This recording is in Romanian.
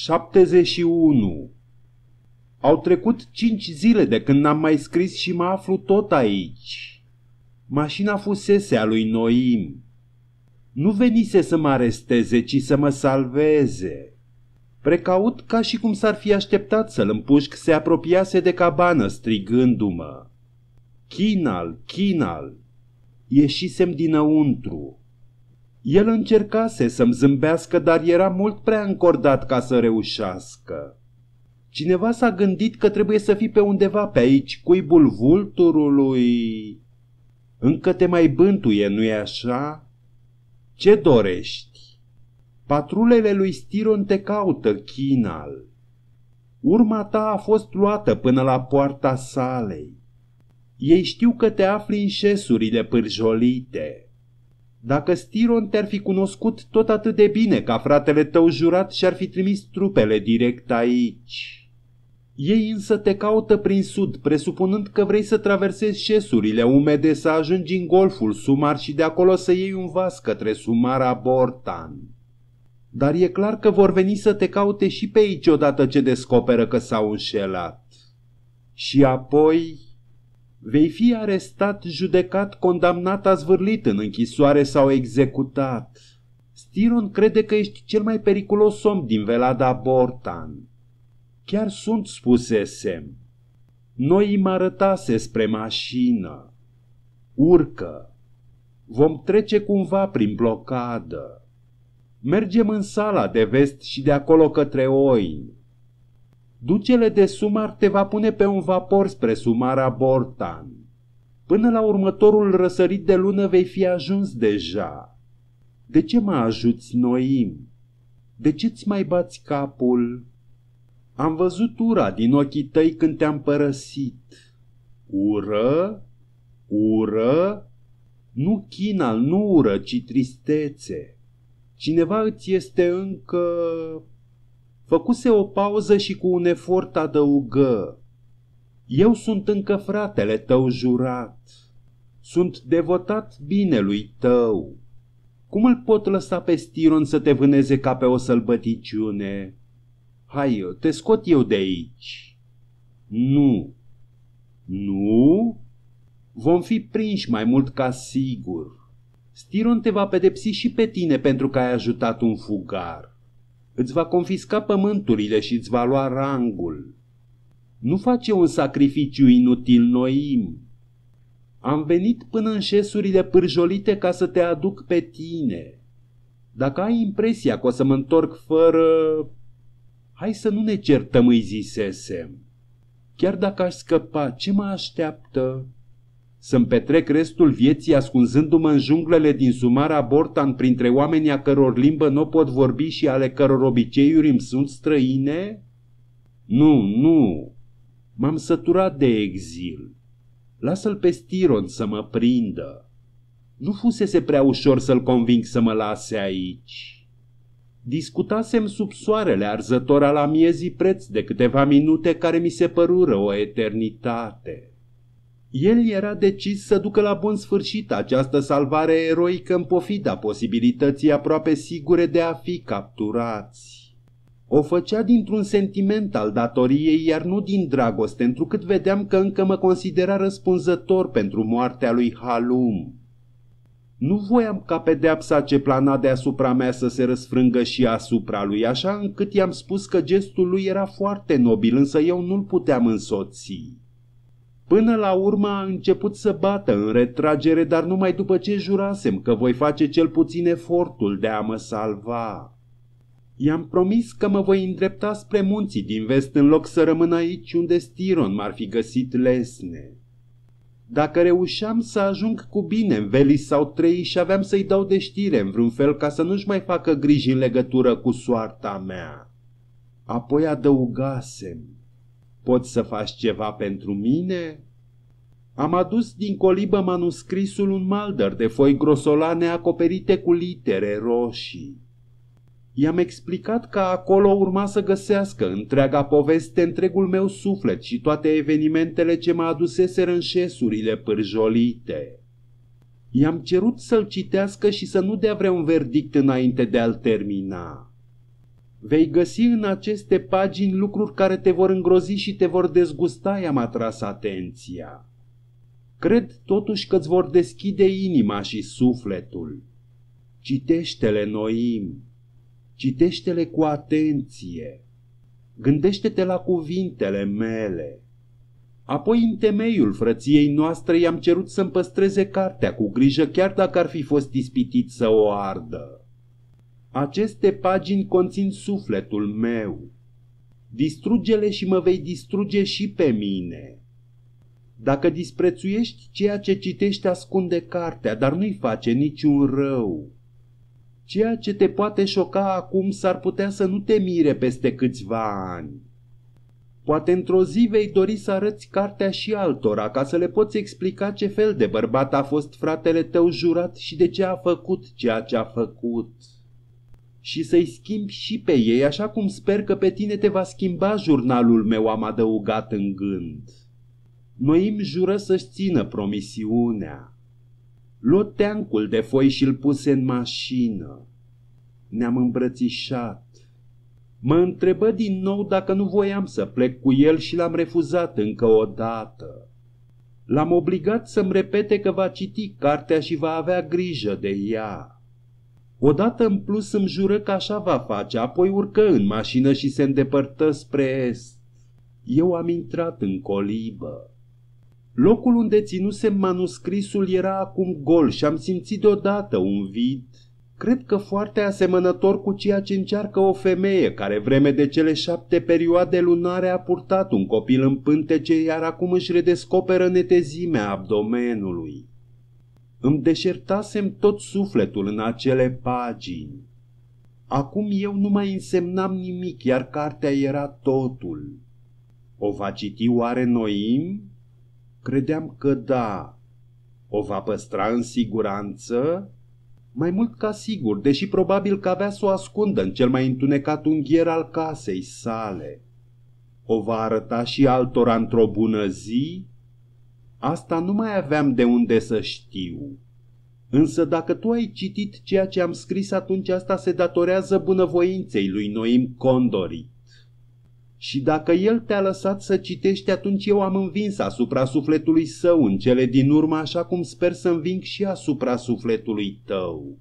71. Au trecut cinci zile de când n-am mai scris și mă aflu tot aici. Mașina fusese a lui Noim. Nu venise să mă aresteze, ci să mă salveze. Precaut ca și cum s-ar fi așteptat să-l împușc, se apropiase de cabană strigându-mă. Chinal, chinal! Ieșisem dinăuntru. El încercase să-mi zâmbească, dar era mult prea încordat ca să reușească. Cineva s-a gândit că trebuie să fii pe undeva pe aici, cuibul vulturului. Încă te mai bântuie, nu-i așa? Ce dorești? Patrulele lui Stiron te caută, Chinal. Urma ta a fost luată până la poarta salei. Ei știu că te afli în șesurile pârjolite. Dacă Stiron te-ar fi cunoscut tot atât de bine ca fratele tău jurat și-ar fi trimis trupele direct aici. Ei însă te caută prin sud, presupunând că vrei să traversezi șesurile umede, să ajungi în golful Sumar și de acolo să iei un vas către Sumara Bortan. Dar e clar că vor veni să te caute și pe aici odată ce descoperă că s-au înșelat. Și apoi Vei fi arestat, judecat, condamnat, azvârlit în închisoare sau executat. Stiron crede că ești cel mai periculos om din velada Bortan. Chiar sunt spusesem. Noi îmi arătase spre mașină. Urcă. Vom trece cumva prin blocadă. Mergem în sala de vest și de acolo către oini. Ducele de Sumar te va pune pe un vapor spre Sumara Bortan. Până la următorul răsărit de lună vei fi ajuns deja. De ce mă ajuți, Noim? De ce-ți mai bați capul? Am văzut ura din ochii tăi când te-am părăsit. Ură? Ură? Nu chin nu ură, ci tristețe. Cineva îți este încă Făcuse o pauză și cu un efort adăugă. Eu sunt încă fratele tău jurat. Sunt devotat binelui tău. Cum îl pot lăsa pe Stiron să te vâneze ca pe o sălbăticiune? Hai, te scot eu de aici. Nu. Nu? Vom fi prinși mai mult ca sigur. Stiron te va pedepsi și pe tine pentru că ai ajutat un fugar îți va confisca pământurile și îți va lua rangul. Nu face un sacrificiu inutil, Noim. Am venit până în șesurile pârjolite ca să te aduc pe tine. Dacă ai impresia că o să mă întorc fără... Hai să nu ne certăm, îi zisesem. Chiar dacă aș scăpa, ce mă așteaptă? Să-mi petrec restul vieții ascunzându-mă în junglele din Sumara Bortan printre oamenii a căror limbă nu pot vorbi și ale căror obiceiuri îmi sunt străine? Nu, nu. M-am săturat de exil. Lasă-l pe Stiron să mă prindă. Nu fusese prea ușor să-l conving să mă lase aici. Discutasem sub soarele arzător al amiezii preț de câteva minute care mi se părură o eternitate. El era decis să ducă la bun sfârșit această salvare eroică în pofida posibilității aproape sigure de a fi capturați. O făcea dintr-un sentiment al datoriei, iar nu din dragoste, întrucât vedeam că încă mă considera răspunzător pentru moartea lui Halum. Nu voiam ca pedeapsa ce plana deasupra mea să se răsfrângă și asupra lui, așa încât i-am spus că gestul lui era foarte nobil, însă eu nu-l puteam însoți. Până la urmă a început să bată în retragere, dar numai după ce jurasem că voi face cel puțin efortul de a mă salva. I-am promis că mă voi îndrepta spre munții din vest în loc să rămân aici unde Stiron m-ar fi găsit lesne. Dacă reușeam să ajung cu bine în Velis sau Trei și aveam să-i dau de știre în vreun fel ca să nu-și mai facă griji în legătură cu soarta mea. Apoi adăugasem. Poți să faci ceva pentru mine?" Am adus din colibă manuscrisul un maldăr de foi grosolane acoperite cu litere roșii. I-am explicat că acolo urma să găsească întreaga poveste, întregul meu suflet și toate evenimentele ce mă aduseseră în șesurile pârjolite. I-am cerut să-l citească și să nu dea vreun verdict înainte de a-l termina. Vei găsi în aceste pagini lucruri care te vor îngrozi și te vor dezgusta, i-am atras atenția. Cred totuși că îți vor deschide inima și sufletul. Citește-le, Noim. Citește-le cu atenție. Gândește-te la cuvintele mele. Apoi, în temeiul frăției noastre, i-am cerut să-mi păstreze cartea cu grijă, chiar dacă ar fi fost ispitit să o ardă. Aceste pagini conțin sufletul meu. Distrugele și mă vei distruge și pe mine. Dacă disprețuiești ceea ce citești, ascunde cartea, dar nu-i face niciun rău. Ceea ce te poate șoca acum s-ar putea să nu te mire peste câțiva ani. Poate într-o zi vei dori să arăți cartea și altora ca să le poți explica ce fel de bărbat a fost fratele tău jurat și de ce a făcut ceea ce a făcut și să-i schimbi și pe ei, așa cum sper că pe tine te va schimba jurnalul meu, am adăugat în gând. Noim jură să-și țină promisiunea. Luă teancul de foi și-l puse în mașină. Ne-am îmbrățișat. Mă întrebă din nou dacă nu voiam să plec cu el și l-am refuzat încă o dată. L-am obligat să-mi repete că va citi cartea și va avea grijă de ea. Odată în plus îmi jură că așa va face, apoi urcă în mașină și se îndepărtă spre est. Eu am intrat în colibă. Locul unde ținusem manuscrisul era acum gol și am simțit deodată un vid. Cred că foarte asemănător cu ceea ce încearcă o femeie care vreme de cele șapte perioade lunare a purtat un copil în pântece, iar acum își redescoperă netezimea abdomenului. Îmi deșertasem tot sufletul în acele pagini. Acum eu nu mai însemnam nimic, iar cartea era totul. O va citi oare Noim? Credeam că da. O va păstra în siguranță? Mai mult ca sigur, deși probabil că avea să o ascundă în cel mai întunecat unghier al casei sale. O va arăta și altora într-o bună zi? Asta nu mai aveam de unde să știu. Însă dacă tu ai citit ceea ce am scris, atunci asta se datorează bunăvoinței lui Noim Condorit. Și dacă el te-a lăsat să citești, atunci eu am învins asupra sufletului său în cele din urmă, așa cum sper să înving și asupra sufletului tău.